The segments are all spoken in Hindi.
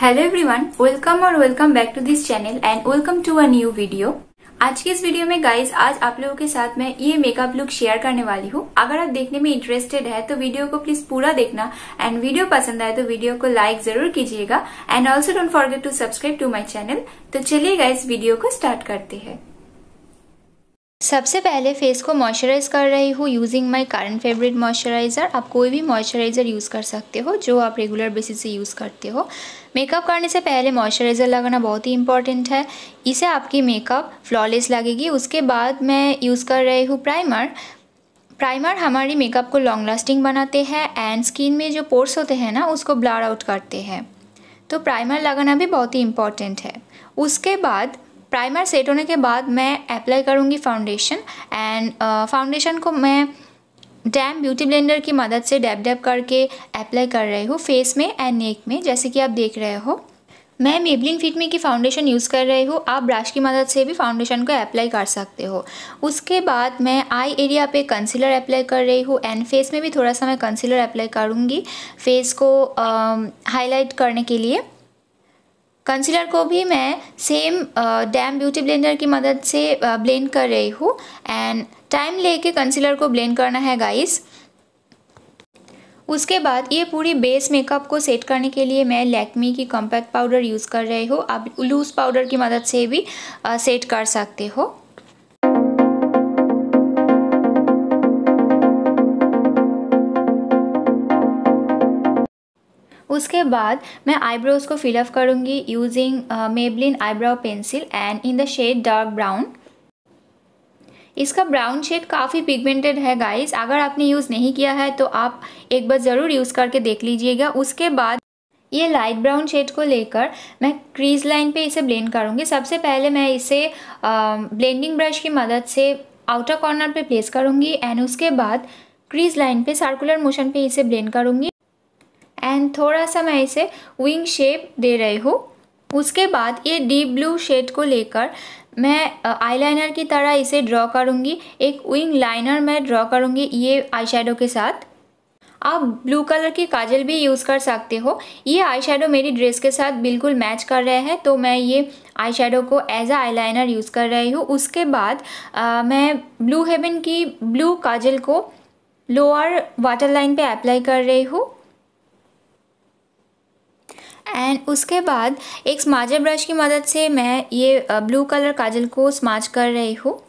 हेलो एवरीवन वेलकम और welcome back to this channel and welcome to a new video आज के इस वीडियो में गाइस आज आप लोगों के साथ मैं ये मेकअप लुक शेयर करने वाली हूँ अगर आप देखने में इंटरेस्टेड है तो वीडियो को प्लीज पूरा देखना एंड वीडियो पसंद आए तो वीडियो को लाइक जरूर कीजिएगा and also don't forget to subscribe to my channel तो चलिए गाइज वीडियो को स्टार्ट करते हैं सबसे पहले फेस को मॉइस्चराइज कर रही हूँ using my current favourite moisturiser आप कोई भी मॉइस्चराइज़र यूज़ कर सकते हो जो आप रेगुलर बेसिस से यूज़ करते हो मेकअप करने से पहले मॉइस्चराइज़र लगाना बहुत ही इंपॉर्टेंट है इसे आपकी मेकअप फ्लॉलेस लगेगी उसके बाद मैं यूज़ कर रही हूँ प्राइमर प्राइमर हमारी मेकअप को लॉन्ग लास्टिंग बनाते हैं एंड स्किन में जो पोर्स होते हैं ना उसको ब्लर आउट करते हैं तो प्राइमर लगाना भी बहुत ही इम्पॉर्टेंट है उसके बाद प्राइमर सेट होने के बाद मैं अप्लाई करूँगी फाउंडेशन एंड फाउंडेशन को मैं डैम ब्यूटी ब्लेंडर की मदद से डैप डैप करके अप्लाई कर रही हूँ फेस में एंड नेक में जैसे कि आप देख रहे हो मैं फिट में की फाउंडेशन यूज़ कर रही हूँ आप ब्रश की मदद से भी फाउंडेशन को अप्लाई कर सकते हो उसके बाद मैं आई एरिया पे कंसीलर अप्लाई कर रही हूँ एंड फेस में भी थोड़ा सा मैं कंसीलर अप्लाई करूँगी फेस को हाईलाइट um, करने के लिए कंसीलर को भी मैं सेम डैम ब्यूटी ब्लेंडर की मदद से ब्लेंड uh, कर रही हूँ एंड टाइम लेके कंसीलर को ब्लेंड करना है गाइस उसके बाद ये पूरी बेस मेकअप को सेट करने के लिए मैं लैक्मी की कॉम्पैक्ट पाउडर यूज़ कर रही हूँ आप लूज़ पाउडर की मदद से भी आ, uh, सेट कर सकते हो उसके बाद मैं आईब्रोज़ को फिलअप करूँगी using Maybelline eyebrow pencil and in the shade dark brown इसका ब्राउन शेड काफ़ी पिगमेंटेड है गाइस अगर आपने यूज़ नहीं किया है तो आप एक बार ज़रूर यूज़ करके देख लीजिएगा उसके बाद ये लाइट ब्राउन शेड को लेकर मैं क्रीज लाइन पे इसे ब्लेंड करूँगी सबसे पहले मैं इसे ब्लेंडिंग um, ब्रश की मदद से आउटर कॉर्नर पे प्लेस करूँगी एंड उसके बाद क्रीज लाइन पे सर्कुलर मोशन पे इसे ब्लेंड करूँगी एंड थोड़ा सा मैं इसे विंग शेप दे रही हूँ उसके बाद ये डीप ब्लू शेड को लेकर मैं आईलाइनर की तरह इसे ड्रॉ करूँगी एक विंग लाइनर मैं ड्रॉ करूँगी ये आई के साथ आप ब्लू कलर की काजल भी यूज़ कर सकते हो ये आई मेरी ड्रेस के साथ बिल्कुल मैच कर रहे हैं तो मैं ये आई को एज आ आईलाइनर यूज़ कर रही हूँ उसके बाद आ, मैं ब्लू हेवन की ब्लू काजल को लोअर वाटर लाइन पर अप्लाई कर रही हूँ एंड उसके बाद एक स्माजर ब्रश की मदद से मैं ये ब्लू कलर काजल को स्माच कर रही हूँ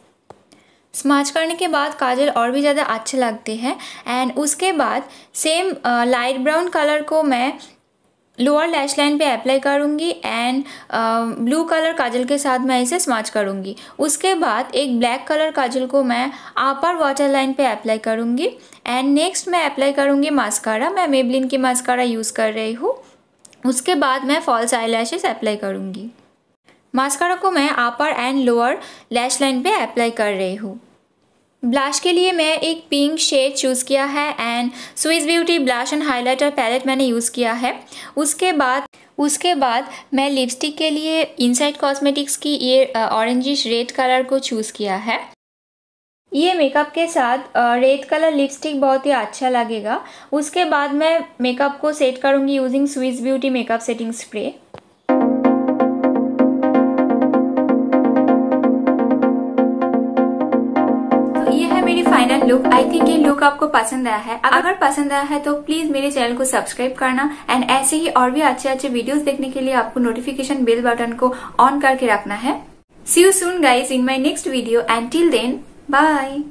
स्माच करने के बाद काजल और भी ज़्यादा अच्छे लगते हैं एंड उसके बाद सेम लाइट ब्राउन कलर को मैं लोअर लैश लाइन पे अप्लाई करूँगी एंड ब्लू कलर काजल के साथ मैं इसे स्माच करूँगी उसके बाद एक ब्लैक कलर काजल को मैं अपर वाटर लाइन पर अप्लाई करूँगी एंड नेक्स्ट मैं अप्लाई करूँगी मास्कारा मैं मेबलिन की मास्कारा यूज़ कर रही हूँ उसके बाद मैं फॉल्स आई लैशेज अप्लाई करूँगी मास्कारा को मैं upper and lower lash line पे अप्लाई कर रही हूँ ब्लश के लिए मैं एक पिंक शेड चूज़ किया है and Swiss Beauty blush and highlighter palette मैंने यूज़ किया है उसके बाद उसके बाद मैं लिपस्टिक के लिए इनसाइड कॉस्मेटिक्स की ये ऑरेंजिश रेड कलर को चूज़ किया है ये मेकअप के साथ रेड कलर लिपस्टिक बहुत ही अच्छा लगेगा उसके बाद मैं मेकअप को सेट करूंगी using Swiss Beauty makeup setting spray final look I think ये लुक आपको पसंद आया है अगर पसंद आया है तो प्लीज मेरे चैनल को सब्सक्राइब करना एंड ऐसे ही और भी अच्छे अच्छे वीडियोस देखने के लिए आपको नोटिफिकेशन बेल बटन को ऑन करके रखना है see you soon guys in my next video and till then Bye!